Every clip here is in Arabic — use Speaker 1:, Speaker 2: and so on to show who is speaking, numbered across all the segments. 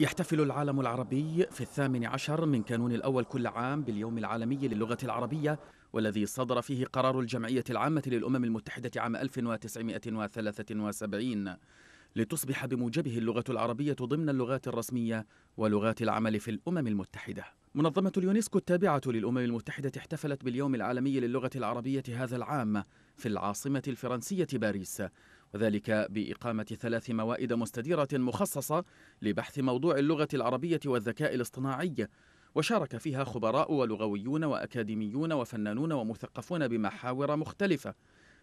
Speaker 1: يحتفل العالم العربي في الثامن عشر من كانون الأول كل عام باليوم العالمي للغة العربية والذي صدر فيه قرار الجمعية العامة للأمم المتحدة عام 1973 لتصبح بموجبه اللغة العربية ضمن اللغات الرسمية ولغات العمل في الأمم المتحدة. منظمة اليونسكو التابعة للأمم المتحدة احتفلت باليوم العالمي للغة العربية هذا العام في العاصمة الفرنسية باريس، وذلك بإقامة ثلاث موائد مستديرة مخصصة لبحث موضوع اللغة العربية والذكاء الاصطناعي وشارك فيها خبراء ولغويون وأكاديميون وفنانون ومثقفون بمحاور مختلفة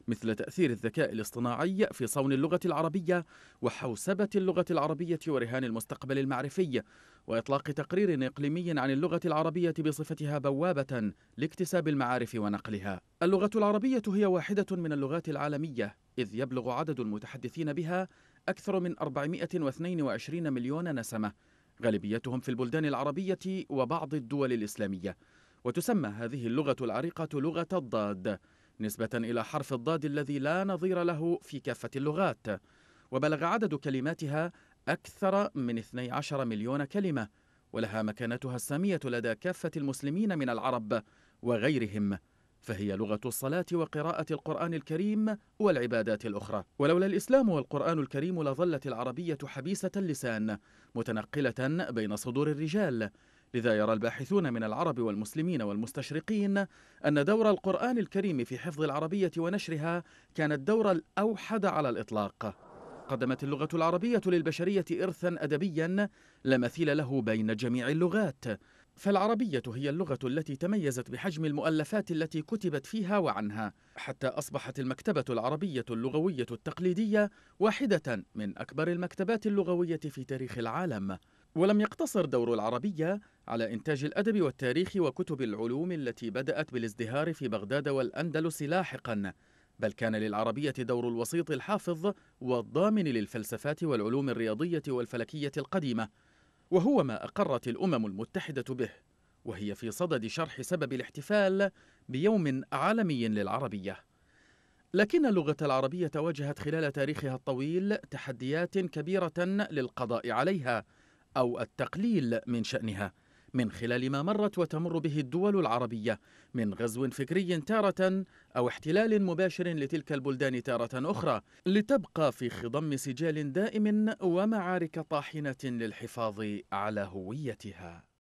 Speaker 1: مثل تأثير الذكاء الاصطناعي في صون اللغة العربية وحوسبة اللغة العربية ورهان المستقبل المعرفي وإطلاق تقرير إقليمي عن اللغة العربية بصفتها بوابة لاكتساب المعارف ونقلها اللغة العربية هي واحدة من اللغات العالمية إذ يبلغ عدد المتحدثين بها أكثر من 422 مليون نسمة غالبيتهم في البلدان العربية وبعض الدول الإسلامية وتسمى هذه اللغة العريقة لغة الضاد نسبة إلى حرف الضاد الذي لا نظير له في كافة اللغات وبلغ عدد كلماتها أكثر من 12 مليون كلمة ولها مكانتها السامية لدى كافة المسلمين من العرب وغيرهم فهي لغة الصلاة وقراءة القرآن الكريم والعبادات الأخرى ولولا الإسلام والقرآن الكريم لظلت العربية حبيسة اللسان متنقلة بين صدور الرجال لذا يرى الباحثون من العرب والمسلمين والمستشرقين أن دور القرآن الكريم في حفظ العربية ونشرها كان الدور الأوحد على الإطلاق قدمت اللغة العربية للبشرية إرثا أدبيا لا مثيل له بين جميع اللغات فالعربية هي اللغة التي تميزت بحجم المؤلفات التي كتبت فيها وعنها حتى أصبحت المكتبة العربية اللغوية التقليدية واحدة من أكبر المكتبات اللغوية في تاريخ العالم ولم يقتصر دور العربية على إنتاج الأدب والتاريخ وكتب العلوم التي بدأت بالازدهار في بغداد والأندلس لاحقاً بل كان للعربية دور الوسيط الحافظ والضامن للفلسفات والعلوم الرياضية والفلكية القديمة وهو ما أقرت الأمم المتحدة به وهي في صدد شرح سبب الاحتفال بيوم عالمي للعربية لكن اللغة العربية واجهت خلال تاريخها الطويل تحديات كبيرة للقضاء عليها أو التقليل من شأنها من خلال ما مرت وتمر به الدول العربية من غزو فكري تارة أو احتلال مباشر لتلك البلدان تارة أخرى لتبقى في خضم سجال دائم ومعارك طاحنة للحفاظ على هويتها